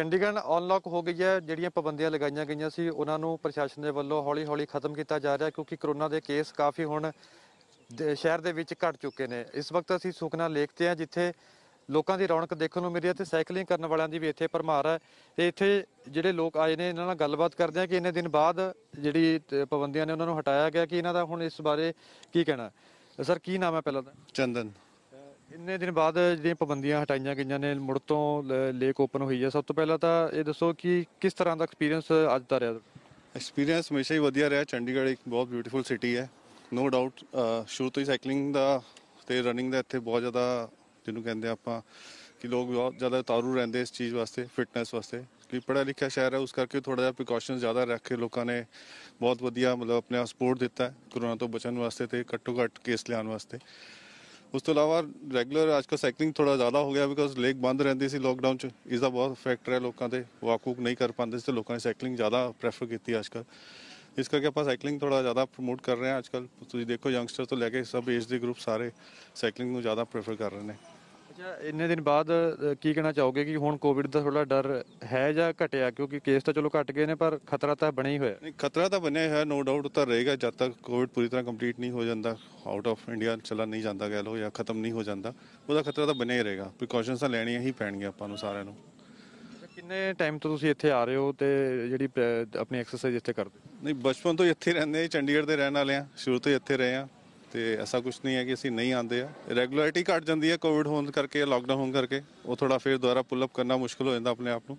Chandigarh unlock ਹੋ ਗਈ ਹੈ ਜਿਹੜੀਆਂ ਪਾਬੰਦੀਆਂ ਲਗਾਈਆਂ ਗਈਆਂ ਸੀ ਉਹਨਾਂ ਨੂੰ ਪ੍ਰਸ਼ਾਸਨ ਦੇ ਵੱਲੋਂ ਹੌਲੀ-ਹੌਲੀ ਖਤਮ ਕੀਤਾ ਜਾ ਰਿਹਾ ਕਿਉਂਕਿ ਕਰੋਨਾ ਦੇ ਕੇਸ ਕਾਫੀ ਹੁਣ ਸ਼ਹਿਰ ਦੇ ਵਿੱਚ ਘਟ ਚੁੱਕੇ ਨੇ ਇਸ ਵਕਤ ਅਸੀਂ ਸੁਖਨਾ ਲੇਕ ਤੇ ਆ ਜਿੱਥੇ ਲੋਕਾਂ ਦੀ ਰੌਣਕ ਦੇਖਣ ਨੂੰ ਮਿਲ ਰਹੀ ਹੈ ਤੇ ਸਾਈਕਲਿੰਗ ਕਰਨ ਵਾਲਿਆਂ ਦੀ ਵੀ ਇੱਥੇ ਪਰਮਾਰ ਹੈ ਤੇ ਇੱਥੇ ਜਿਹੜੇ ਲੋਕ ਆਏ ਨੇ ਇਹਨਾਂ ਨਾਲ ਗੱਲਬਾਤ ਕਰਦੇ ਆ ਕਿ ਇੰਨੇ ਦਿਨ ਬਾਅਦ ਜਿਹੜੀ ਪਾਬੰਦੀਆਂ ਨੇ ਉਹਨਾਂ ਨੂੰ ਹਟਾਇਆ ਗਿਆ ਕਿ ਇਹਨਾਂ ਦਾ ਹੁਣ ਇਸ ਬਾਰੇ ਕੀ ਕਹਿਣਾ ਸਰ ਕੀ ਨਾਮ ਹੈ ਪਹਿਲਾਂ ਦਾ ਚੰਦਨ ਇੰਨੇ ਦਿਨ ਬਾਅਦ ਜਿਹੜੀਆਂ ਪਾਬੰਦੀਆਂ ਹਟਾਈਆਂ ਗਈਆਂ ਨੇ ਮੁੜ ਤੋਂ ਲੇਕ ਓਪਨ ਹੋਈ ਹੈ ਸਭ ਤੋਂ ਪਹਿਲਾਂ ਤਾਂ ਇਹ ਦੱਸੋ ਕਿ ਕਿਸ ਤਰ੍ਹਾਂ ਦਾ ਐਕਸਪੀਰੀਅੰਸ ਅੱਜ ਦਾ ਰਿਹਾ ਐਕਸਪੀਰੀਅੰਸ ਹਮੇਸ਼ਾ ਹੀ ਵਧੀਆ ਰਿਹਾ ਚੰਡੀਗੜ੍ਹ ਇੱਕ ਬਹੁਤ ਬਿਊਟੀਫੁਲ ਸਿਟੀ ਹੈ ਨੋ ਡਾਊਟ ਸ਼ੁਰੂ ਤੋਂ ਹੀ ਸਾਈਕਲਿੰਗ ਦਾ ਤੇ ਰਨਿੰਗ ਦਾ ਇੱਥੇ ਬਹੁਤ ਜ਼ਿਆਦਾ ਜਿਹਨੂੰ ਕਹਿੰਦੇ ਆਪਾਂ ਕਿ ਲੋਕ ਬਹੁਤ ਜ਼ਿਆਦਾ ਤਾਰੂ ਰਹਿੰਦੇ ਇਸ ਚੀਜ਼ ਵਾਸਤੇ ਫਿਟਨੈਸ ਵਾਸਤੇ ਕਿ ਪੜਾ ਲਿਖਿਆ ਸ਼ਹਿਰ ਹੈ ਉਸ ਕਰਕੇ ਥੋੜਾ ਜਿਹਾ ਪ੍ਰੀਕਾਸ਼ਨ ਜ਼ਿਆਦਾ ਰੱਖ ਕੇ ਲੋਕਾਂ ਨੇ ਬਹੁਤ ਵਧੀਆ ਮਤਲਬ ਆਪਣੇ ਆਪ ਸਪੋਰਟ ਦਿੱਤਾ ਹੈ ਕਰੋਨਾ ਤੋਂ ਬਚਣ ਵਾਸਤੇ ਤੇ ਘੱਟੋ ਘੱਟ ਕੇਸ ਲਿਆਉਣ ਵਾਸਤੇ ਉਸ ਤੋਂ ਇਲਾਵਾ ਰੈਗੂਲਰ ਅੱਜ ਕੱਲ ਸਾਈਕਲਿੰਗ ਥੋੜਾ ਜ਼ਿਆਦਾ ਹੋ ਗਿਆ ਬਿਕੋਜ਼ ਲੇਕ ਬੰਦ ਰਹਿੰਦੀ ਸੀ ਲੋਕਡਾਊਨ ਚ ਇਸ ਦਾ ਬਹੁਤ ਫੈਕਟਰ ਹੈ ਲੋਕਾਂ ਤੇ ਵਾਕੂਕ ਨਹੀਂ ਕਰ ਪਾਉਂਦੇ ਸੀ ਤੇ ਲੋਕਾਂ ਨੇ ਸਾਈਕਲਿੰਗ ਜ਼ਿਆਦਾ ਪ੍ਰੈਫਰ ਕੀਤੀ ਅੱਜ ਕੱਲ ਇਸ ਕਰਕੇ ਆਪਾਂ ਸਾਈਕਲਿੰਗ ਥੋੜਾ ਜ਼ਿਆਦਾ ਪ੍ਰੋਮੋਟ ਕਰ ਰਹੇ ਹਾਂ ਅੱਜ ਕੱਲ ਤੁਸੀਂ ਦੇਖੋ ਯੰਗਸਟਰ ਤੋਂ ਲੈ ਕੇ ਸਭ ਏਜ ਦੇ ਗਰੁੱਪ ਸਾਰੇ ਸਾਈਕਲਿੰਗ ਨੂੰ ਜ਼ਿਆਦਾ ਪ੍ਰੈਫਰ ਕਰ ਰਹੇ ਨੇ ਅੱਛਾ ਇੰਨੇ ਦਿਨ ਬਾਅਦ ਕੀ ਕਹਿਣਾ ਚਾਹੋਗੇ ਕਿ ਹੁਣ ਕੋਵਿਡ ਦਾ ਥੋੜਾ ਡਰ ਹੈ ਜਾਂ ਘਟਿਆ ਕਿਉਂਕਿ ਕੇਸ ਤਾਂ ਚਲੋ ਘਟ ਗਏ ਨੇ ਪਰ ਖਤਰਾ ਤਾਂ ਬਣਿਆ ਹੀ ਹੋਇਆ ਨਹੀਂ ਖਤਰਾ ਤਾਂ ਬਣਿਆ ਹੈ ਨੋ ਡਾਊਟ ਤਾਂ ਰਹੇਗਾ ਜਦ ਤੱਕ ਕੋਵਿਡ ਪੂਰੀ ਤਰ੍ਹਾਂ ਕੰਪਲੀਟ ਨਹੀਂ ਹੋ ਜਾਂਦਾ ਆਊਟ ਆਫ ਇੰਡੀਆ ਚਲਾ ਨਹੀਂ ਜਾਂਦਾ ਗੈਲੋ ਜਾਂ ਖਤਮ ਨਹੀਂ ਹੋ ਜਾਂਦਾ ਉਹਦਾ ਖਤਰਾ ਤਾਂ ਬਣਿਆ ਹੀ ਰਹੇਗਾ ਪ੍ਰੀਕਾਸ਼ਨਸ ਤਾਂ ਲੈਣੀਆਂ ਹੀ ਪੈਣਗੀਆਂ ਆਪਾਂ ਨੂੰ ਸਾਰਿਆਂ ਨੂੰ ਕਿੰਨੇ ਟਾਈਮ ਤੋਂ ਤੁਸੀਂ ਇੱਥੇ ਆ ਰਹੇ ਹੋ ਤੇ ਜਿਹੜੀ ਆਪਣੀ ਐਕਸਰਸਾਈਜ਼ ਇੱਥੇ ਕਰਦੇ ਨਹੀਂ ਬਚਪਨ ਤੋਂ ਇੱਥੇ ਰਹਿੰਦੇ ਹਾਂ, ਚੰਡੀਗੜ੍ਹ ਦੇ ਰਹਿਣ ਵਾਲੇ ਆ ਸ਼ੁਰੂ ਤੋਂ ਇੱਥੇ ਰਹੇ ਆ ਤੇ ਐਸਾ ਕੁਝ ਨਹੀਂ ਹੈ ਕਿ ਅਸੀਂ ਨਹੀਂ ਆਂਦੇ ਆ ਰੈਗੂਲਰਿਟੀ ਘਟ ਜਾਂਦੀ ਹੈ ਕੋਵਿਡ ਹੋਣ ਕਰਕੇ ਲਾਕਡਾਊਨ ਹੋਣ ਕਰਕੇ ਉਹ ਥੋੜਾ ਫੇਰ ਦੁਬਾਰਾ ਪੁੱਲ ਅਪ ਕਰਨਾ ਮੁਸ਼ਕਲ ਹੋ ਜਾਂਦਾ ਆਪਣੇ ਆਪ ਨੂੰ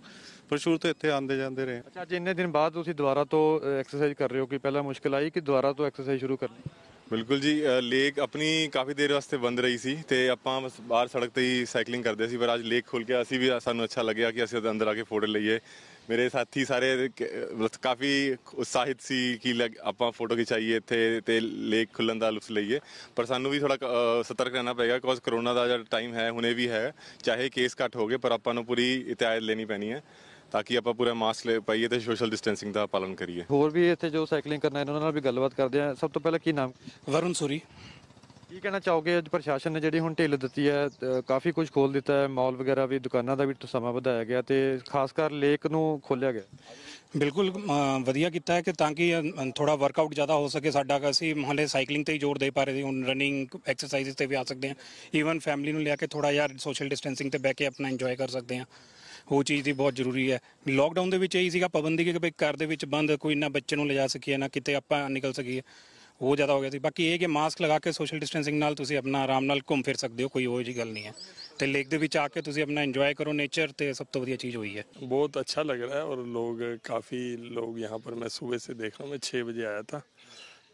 ਪਰ ਸ਼ੁਰੂ ਤੋਂ ਇੱਥੇ ਆਂਦੇ ਜਾਂਦੇ ਰਹੇ ਅੱਛਾ ਅੱਜ ਇੰਨੇ ਦਿਨ ਬਾਅਦ ਤੁਸੀਂ ਦੁਬਾਰਾ ਤੋਂ ਐਕਸਰਸਾਈਜ਼ ਕਰ ਰਹੇ ਹੋ ਕਿ ਪਹਿਲਾਂ ਮੁਸ਼ਕਲ ਆਈ ਕਿ ਦੁਬਾਰਾ ਤੋਂ ਐਕਸਰਸਾਈਜ਼ ਸ਼ੁਰੂ ਕਰਨੀ ਬਿਲਕੁਲ ਜੀ ਲੇਕ ਆਪਣੀ ਕਾਫੀ ਦੇਰ ਵਾਸਤੇ ਬੰਦ ਰਹੀ ਸੀ ਤੇ ਆਪਾਂ ਬਸ ਬਾਹਰ ਸੜਕ ਤੇ ਹੀ ਸਾਈਕਲਿੰਗ ਕਰਦੇ ਸੀ ਪਰ ਅੱਜ ਲੇਕ ਖੁੱਲ ਗਿਆ ਅਸੀਂ ਵੀ ਸਾਨੂੰ ਅੱਛਾ ਲੱਗਿਆ ਕਿ ਅਸੀਂ ਉਹਦੇ ਅੰਦਰ ਆ ਕੇ ਫੋਟੋ ਲਈਏ ਮੇਰੇ ਸਾਥੀ ਸਾਰੇ ਕਾਫੀ ਉਤਸ਼ਾਹਿਤ ਸੀ ਕਿ ਆਪਾਂ ਫੋਟੋ ਖਿਚਾਈਏ ਇੱਥੇ ਤੇ ਲੇਕ ਖੁੱਲਣ ਦਾ ਲੁਕਸ ਲਈਏ ਪਰ ਸਾਨੂੰ ਵੀ ਥੋੜਾ ਸਤਰਕ ਰਹਿਣਾ ਪਏਗਾ ਕਿਉਂਕਿ ਕਰੋਨਾ ਦਾ ਜਿਹੜਾ ਟਾਈਮ ਹੈ ਹੁਣੇ ਵੀ ਹੈ ਚਾਹੇ ਕੇਸ ਘੱਟ ਹੋ ਗਏ ਪਰ ਆਪਾਂ ਨੂੰ ਪੂਰੀ ਇਤਿਆਇਤ ਲੈਣੀ ਪੈਣੀ ਹੈ ਤਾਂ ਕਿ ਆਪਾਂ ਪੂਰਾ ਮਾਸਕ ਲੈ ਪਾਈਏ ਤੇ ਸੋਸ਼ਲ ਡਿਸਟੈਂਸਿੰਗ ਦਾ ਪਾਲਣ ਕਰੀਏ ਹੋਰ ਵੀ ਇੱਥੇ ਜੋ ਸਾਈਕਲਿੰਗ ਕਰਨਾ ਇਹਨਾਂ ਨਾਲ ਵੀ ਗੱਲਬਾਤ ਕਰਦੇ ਆ ਸਭ ਤੋਂ ਪਹਿਲਾਂ ਕੀ ਨਾਮ ਵਰੁਣ ਸੂਰੀ ਕੀ ਕਹਿਣਾ ਚਾਹੋਗੇ ਅੱਜ ਪ੍ਰਸ਼ਾਸਨ ਨੇ ਜਿਹੜੀ ਹੁਣ ਢਿੱਲ ਦਿੱਤੀ ਹੈ ਕਾਫੀ ਕੁਝ ਖੋਲ ਦਿੱਤਾ ਹੈ ਮਾਲ ਵਗੈਰਾ ਵੀ ਦੁਕਾਨਾਂ ਦਾ ਵੀ ਸਮਾਂ ਵਧਾਇਆ ਗਿਆ ਤੇ ਖਾਸ ਕਰ ਲੇਕ ਨੂੰ ਖੋਲਿਆ ਗਿਆ ਬਿਲਕੁਲ ਵਧੀਆ ਕੀਤਾ ਹੈ ਕਿ ਤਾਂ ਕਿ ਥੋੜਾ ਵਰਕਆਊਟ ਜ਼ਿਆਦਾ ਹੋ ਸਕੇ ਸਾਡਾ ਕਿ ਅਸੀਂ ਸਾਈਕਲਿੰਗ ਤੇ ਹੀ ਜ਼ੋਰ ਦੇ ਪਾ ਰਹੇ ਸੀ ਹੁਣ ਰਨਿੰਗ ਐਕਸਰਸਾਈਜ਼ ਤੇ ਵੀ ਆ ਸਕਦੇ ਹਾਂ ਈਵਨ ਫੈਮਿਲੀ ਨੂੰ ਲਿਆ ਕੇ ਥੋੜਾ ਯਾਰ ਸੋਸ਼ਲ ਡਿਸਟੈਂਸਿੰਗ ਤੇ ਬੈ ਕੇ ਆਪਣਾ ਇੰਜੋਏ ਕਰ ਸਕਦੇ ਹਾਂ ਉਹ ਚੀਜ਼ ਦੀ ਬਹੁਤ ਜ਼ਰੂਰੀ ਹੈ ਲੋਕਡਾਊਨ ਦੇ ਵਿੱਚ ਇਹੀ ਸੀਗਾ ਪਾਬੰਦੀ ਕਿ ਭਈ ਘਰ ਦੇ ਵਿੱਚ ਬੰਦ ਕੋਈ ਨਾ ਬੱਚੇ ਨੂੰ ਲਿਜਾ ਸਕੀਏ ਨਾ ਕਿਤੇ ਆਪਾਂ ਨਿਕਲ ਸਕੀਏ ਉਹ ਜ਼ਿਆਦਾ ਹੋ ਗਿਆ ਸੀ ਬਾਕੀ ਇਹ ਕਿ ਮਾਸਕ ਲਗਾ ਕੇ ਸੋਸ਼ਲ ਡਿਸਟੈਂਸਿੰਗ ਨਾਲ ਤੁਸੀਂ ਆਪਣਾ ਆਰਾਮ ਨਾਲ ਘੁੰਮ ਫਿਰ ਸਕਦੇ ਹੋ ਕੋਈ ਉਹ ਜੀ ਗੱਲ ਨਹੀਂ ਹੈ ਤੇ ਲੇਕ ਦੇ ਵਿੱਚ ਆ ਕੇ ਤੁਸੀਂ ਆਪਣਾ ਇੰਜੋਏ ਕਰੋ नेचर ਤੇ ਸਭ ਤੋਂ ਵਧੀਆ ਚੀਜ਼ ਹੋਈ है बहुत अच्छा लग रहा है और लोग काफ़ी लोग यहाँ पर मैं सुबह से देख रहा हूँ मैं छः बजे आया था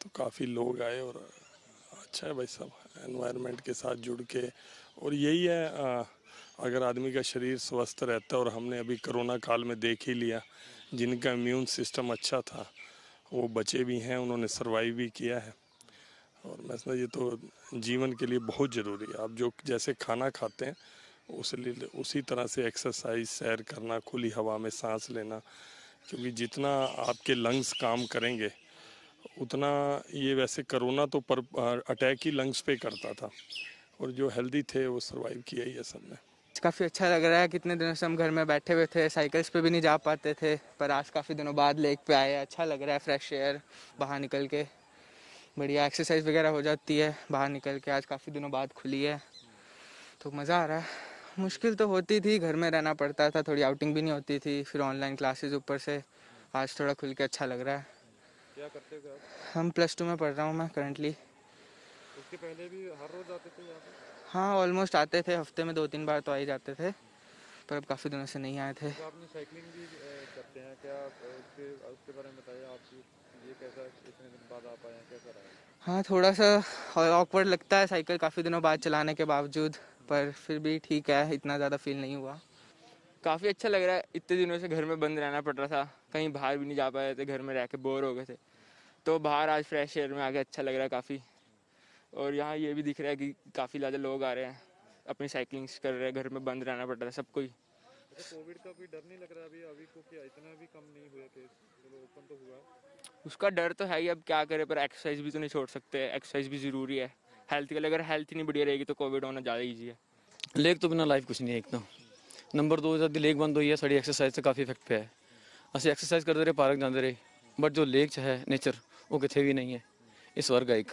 तो काफ़ी लोग आए और अच्छा है भाई सब एनवायरनमेंट के साथ जुड़ के और यही है आ, अगर आदमी का शरीर स्वस्थ रहता है और हमने अभी कोरोना काल में देख ही लिया जिनका इम्यून सिस्टम अच्छा था वो बचे भी हैं उन्होंने सर्वाइव भी किया है और मैं समझा ये तो जीवन के लिए बहुत ज़रूरी है आप जो जैसे खाना खाते हैं उस लिए उसी तरह से एक्सरसाइज सैर करना खुली हवा में सांस लेना क्योंकि जितना आपके लंग्स काम करेंगे उतना ये वैसे करोना तो पर अटैक ही लंग्स पे करता था और जो हेल्दी थे वो सर्वाइव किया ही है सब ने काफ़ी अच्छा लग रहा है कितने दिनों से हम घर में बैठे हुए थे साइकिल्स पे भी नहीं जा पाते थे पर आज काफ़ी दिनों बाद लेक पे आए अच्छा लग रहा है फ्रेश एयर बाहर निकल के बढ़िया एक्सरसाइज वगैरह हो जाती है बाहर निकल के आज काफ़ी दिनों बाद खुली है तो मज़ा आ रहा है मुश्किल तो होती थी घर में रहना पड़ता था थोड़ी आउटिंग भी नहीं होती थी फिर ऑनलाइन क्लासेस ऊपर से आज थोड़ा खुल के अच्छा लग रहा है क्या करते हो हम प्लस टू में पढ़ रहा हूँ मैं करंटली उसके पहले भी हर रोज आते थे यहाँ पे हाँ ऑलमोस्ट आते थे हफ्ते में दो तीन बार तो आ ही जाते थे पर अब काफ़ी दिनों से नहीं आए थे तो आपने साइकिलिंग भी करते हैं क्या उसके उसके बारे में बताइए आप ये कैसा इतने दिन बाद कैसा रहा हाँ थोड़ा सा ऑकवर्ड लगता है साइकिल काफ़ी दिनों बाद चलाने के बावजूद पर फिर भी ठीक है इतना ज़्यादा फील नहीं हुआ काफ़ी अच्छा लग रहा है इतने दिनों से घर में बंद रहना पड़ रहा था कहीं बाहर भी नहीं जा पाए थे घर में रह के बोर हो गए थे तो बाहर आज फ्रेश एयर में आके अच्छा लग रहा है काफ़ी और यहाँ ये भी दिख रहा है कि काफ़ी ज़्यादा लोग आ रहे हैं अपनी साइकिलिंग्स कर रहे हैं घर में बंद रहना पड़ रहा है सबको ही कोविड का भी डर नहीं लग रहा अभी अभी क्योंकि इतना भी कम नहीं हुआ केस चलो ओपन तो हुआ उसका डर तो है ही अब क्या करें पर एक्सरसाइज भी तो नहीं छोड़ सकते एक्सरसाइज भी ज़रूरी है हेल्थ के लिए अगर हेल्थ नहीं बढ़िया रहेगी तो कोविड होना ज़्यादा ईजी है लेक तो बिना लाइफ कुछ नहीं है एकदम नंबर दो जब लेक बंद हुई है साड़ी एक्सरसाइज से काफ़ी इफेक्ट पे है असं एक्सरसाइज करते रहे पार्क जाते रहे बट जो लेक है नेचर वो कितने भी नहीं है इस वर्ग का एक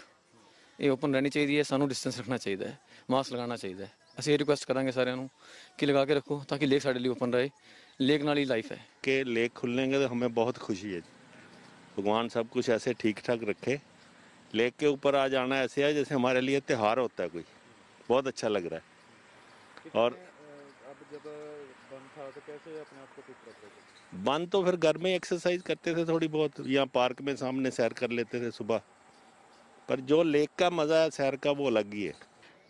ये ओपन रहनी चाहिए ਹੈ ਸਾਨੂੰ ਡਿਸਟੈਂਸ ਰੱਖਣਾ ਚਾਹੀਦਾ ਹੈ ਮਾਸਕ ਲਗਾਉਣਾ ਚਾਹੀਦਾ ਹੈ ਅਸੀਂ ਇਹ ਰਿਕੁਐਸਟ ਕਰਾਂਗੇ ਸਾਰਿਆਂ ਨੂੰ ਕਿ ਲਗਾ ਕੇ ਰੱਖੋ लेक ਕਿ ਲੇਕ ਸਾਡੇ ਲਈ ਓਪਨ ਰਹੇ ਲੇਕ ਨਾਲ ਹੀ ਲਾਈਫ ਹੈ ਕਿ तो हमें बहुत खुशी है भगवान सब कुछ ऐसे ठीक ठाक रखे लेक के ऊपर आ जाना ऐसे है जैसे हमारे लिए त्यौहार होता है कोई बहुत अच्छा लग रहा है और अब जब बंद था तो कैसे अपने आप को बंद तो फिर घर में एक्सरसाइज करते थे थोड़ी बहुत या पार्क में सामने सैर कर लेते थे सुबह पर जो लेक का मज़ा है शहर का वो अलग ही है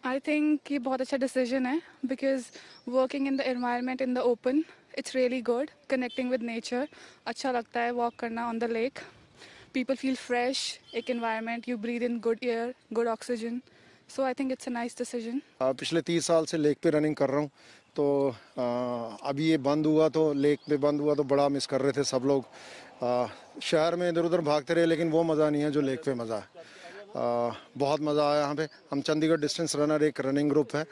आई थिंक ये बहुत अच्छा डिसीजन है because working in the environment in the open it's really good connecting with nature अच्छा लगता है वॉक करना on the lake people feel fresh एक environment you breathe in good air good oxygen so I think it's a nice decision पिछले तीस साल से lake पे रनिंग कर रहा हूँ तो आ, अभी ये बंद हुआ तो लेक पे बंद हुआ तो बड़ा मिस कर रहे थे सब लोग शहर में इधर उधर भागते रहे लेकिन वो मज़ा नहीं है जो लेक पे मज़ा है बहुत मज़ा आया यहाँ पे हम चंडीगढ़ डिस्टेंस रनर एक रनिंग ग्रुप है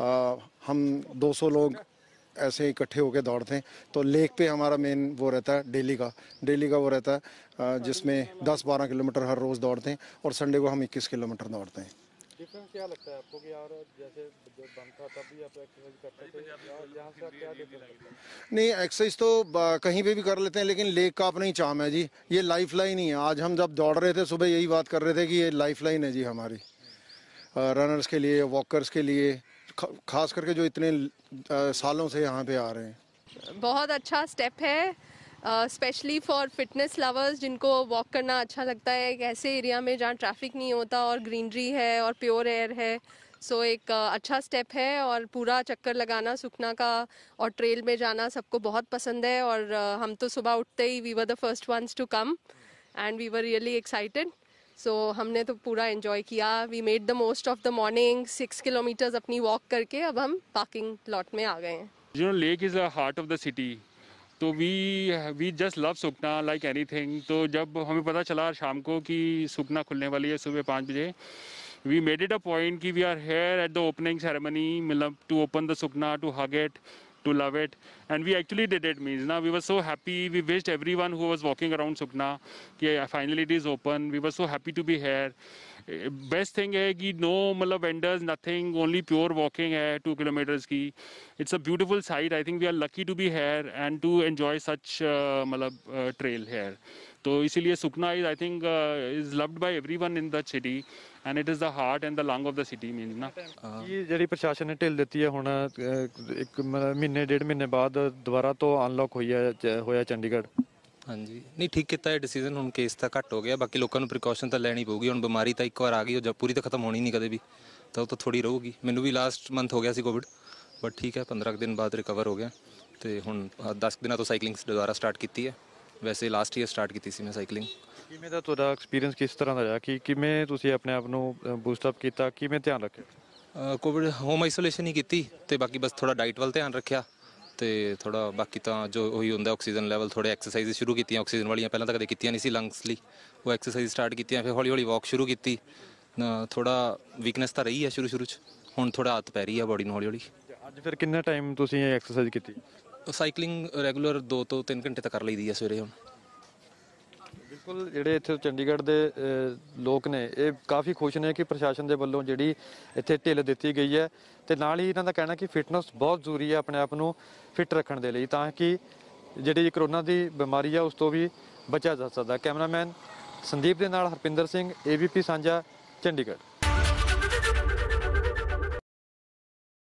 आ, हम 200 लोग ऐसे इकट्ठे होकर दौड़ते हैं तो लेक पे हमारा मेन वो रहता है डेली का डेली का वो रहता है जिसमें 10-12 किलोमीटर हर रोज़ दौड़ते हैं और संडे को हम 21 किलोमीटर दौड़ते हैं डिफरेंस क्या लगता है आपको कि यार जैसे आप एक्सरसाइज करते थे यहाँ से क्या नहीं एक्सरसाइज तो कहीं पे भी कर लेते हैं लेकिन लेक का अपना ही चाम है जी ये लाइफ लाइन ही है आज हम जब दौड़ रहे थे सुबह यही बात कर रहे थे कि ये लाइफ लाइन है जी हमारी रनर्स के लिए वॉकर्स के लिए खास करके जो इतने सालों से यहाँ पे आ रहे हैं बहुत अच्छा स्टेप है स्पेशली फॉर फिटनेस लवर्स जिनको वॉक करना अच्छा लगता है एक ऐसे एरिया में जहाँ ट्रैफिक नहीं होता और ग्रीनरी है और प्योर एयर है सो so, एक uh, अच्छा स्टेप है और पूरा चक्कर लगाना सुखना का और ट्रेल में जाना सबको बहुत पसंद है और uh, हम तो सुबह उठते ही we were the first ones to come and we were really excited so हमने तो पूरा इन्जॉय किया we made the most of the morning six kilometers अपनी वॉक करके अब हम पार्किंग लॉट में आ गए हैं you know lake is a heart of the city तो we we just love Sukhna like anything तो जब हमें पता चला शाम को कि सुखना खुलने वाली है सुबह पाँच बजे we made it a point कि we are here at the opening ceremony मतलब to open the Sukhna to hug it to love it and we actually did it means ना we were so happy we wished everyone who was walking around Sukhna कि finally it is open we were so happy to be here best thing है कि no मतलब vendors nothing only pure walking है two kilometers की it's a beautiful sight I think we are lucky to be here and to enjoy such मतलब trail uh, here तो इसीलिए Sukhna is I think is loved by everyone in the city and it is the heart and the lung of the city mean ना ये जड़ी प्रशासन ने ढिल दी है हुन uh, एक मतलब, महीने डेढ़ महीने बाद दोबारा तो अनलॉक ਹੋਈ ਹੈ ਹੋਇਆ ਚੰਡੀਗੜ੍ਹ ਹਾਂਜੀ ਨਹੀਂ ਠੀਕ ਕੀਤਾ ਇਹ ਡਿਸੀਜਨ ਹੁਣ ਕੇਸ ਤਾਂ ਘੱਟ ਹੋ ਗਿਆ ਬਾਕੀ ਲੋਕਾਂ ਨੂੰ ਪ੍ਰੀਕਾਸ਼ਨ ਤਾਂ ਲੈਣੀ ਪਊਗੀ ਹੁਣ ਬਿਮਾਰੀ ਤਾਂ ਇੱਕ ਵਾਰ ਆ ਗਈ ਉਹ ਜਦ ਪੂਰੀ ਤਾਂ ਖਤਮ ਹੋਣੀ ਨਹੀਂ ਕਦੇ ਵੀ ਤਾਂ ਉਹ ਤਾਂ ਥੋੜੀ ਰਹੂਗੀ ਮੈਨੂੰ ਵੀ ਲਾਸਟ ਮੰਥ ਹੋ ਗਿਆ ਸੀ ਕੋਵਿਡ ਬਟ ਠੀਕ ਹੈ 15 ਦਿਨ ਬਾਅਦ ਰਿਕਵਰ ਹੋ ਗਿਆ ਤੇ ਹੁਣ 10 ਦਿਨਾਂ ਤੋਂ ਸਾਈਕਲਿੰਗ ਦੁਬਾਰਾ ਸਟਾਰਟ ਕੀਤੀ ਹੈ ਵੈਸੇ ਲਾਸਟ ਈਅਰ ਸਟਾਰਟ ਕੀਤੀ ਸੀ ਮੈਂ ਸਾਈਕਲਿੰਗ ਕਿਵੇਂ ਦਾ ਤੁਹਾਡਾ ਐਕਸਪੀਰੀਅੰਸ ਕਿਸ ਤਰ੍ਹਾਂ ਦਾ ਰਿਹਾ ਕਿ ਕਿਵੇਂ ਤੁਸੀਂ ਆਪਣੇ ਆਪ ਨੂੰ ਬੂਸਟ ਅਪ ਕੀਤਾ ਕਿਵੇਂ ਧਿਆਨ ਰੱਖਿਆ ਕੋਵਿਡ ਹੋਮ ਆਈਸੋਲੇਸ਼ਨ ਹੀ ਕੀਤੀ ਤੇ ਬਾਕੀ ਬਸ ਥੋੜਾ ਡਾਈਟ ਵੱਲ ਧਿਆਨ ਰੱਖਿਆ ਤੇ ਥੋੜਾ ਬਾਕੀ ਤਾਂ ਜੋ ਉਹੀ ਹੁੰਦਾ ਆਕਸੀਜਨ ਲੈਵਲ ਥੋੜੇ ਐਕਸਰਸਾਈਜ਼ ਸ਼ੁਰੂ ਕੀਤੀਆਂ ਆਕਸੀਜਨ ਵਾਲੀਆਂ ਪਹਿਲਾਂ ਤਾਂ ਕਦੇ ਕੀਤੀਆਂ ਨਹੀਂ ਸੀ ਲੰਗਸ ਲਈ ਉਹ ਐਕਸਰਸਾਈਜ਼ ਸਟਾਰਟ ਕੀਤੀਆਂ ਫਿਰ ਹੌਲੀ ਹੌਲੀ ਵਾਕ ਸ਼ੁਰੂ ਕੀਤੀ ਥੋੜਾ ਵੀਕਨੈਸ ਤਾਂ ਰਹੀ ਹੈ ਸ਼ੁਰੂ ਸ਼ੁਰੂ ਚ ਹੁਣ ਥੋੜਾ ਹੱਥ ਪੈ ਰਹੀ ਹੈ ਬਾਡੀ ਨੂੰ ਹੌਲੀ ਹੌਲੀ ਅੱਜ ਫਿਰ ਕਿੰਨਾ ਟਾਈਮ ਤੁਸੀਂ ਇਹ ਐਕਸਰਸਾਈਜ਼ ਕੀਤੀ ਸਾਈਕਲਿੰਗ ਰੈਗੂਲਰ 2 ਤੋਂ 3 ਘੰਟੇ ਤੱਕ ਕਰ ਲਈਦੀ ਹੈ ਸਵੇਰੇ ਹੁਣ ਬਿਲਕੁਲ ਜਿਹੜੇ ਇੱਥੇ ਚੰਡੀਗੜ੍ਹ ਦੇ ਲੋਕ ਨੇ ਇਹ ਕਾਫੀ ਖੁਸ਼ ਨੇ ਕਿ ਪ੍ਰਸ਼ਾਸਨ ਦੇ ਵੱਲੋਂ ਜਿਹੜੀ ਇੱਥੇ ਢਿੱਲ ਦਿੱਤੀ ਗਈ ਹੈ ਤੇ ਨਾਲ ਹੀ ਇਹਨਾਂ ਦਾ ਕਹਿਣਾ ਕਿ ਫਿਟਨੈਸ ਬਹੁਤ ਜ਼ਰੂਰੀ ਹੈ ਆਪਣੇ ਆਪ ਨੂੰ ਫਿਟ ਰੱਖਣ ਦੇ ਲਈ ਤਾਂ ਕਿ ਜਿਹੜੀ ਕਰੋਨਾ ਦੀ ਬਿਮਾਰੀ ਆ ਉਸ ਤੋਂ ਵੀ ਬਚਿਆ ਜਾ ਸਕਦਾ ਕੈਮਰਾਮੈਨ ਸੰਦੀਪ ਦੇ ਨਾਲ ਹਰਪਿੰਦਰ ਸਿੰਘ ਏਬੀਪੀ ਸਾਂਝਾ ਚੰਡੀਗੜ੍ਹ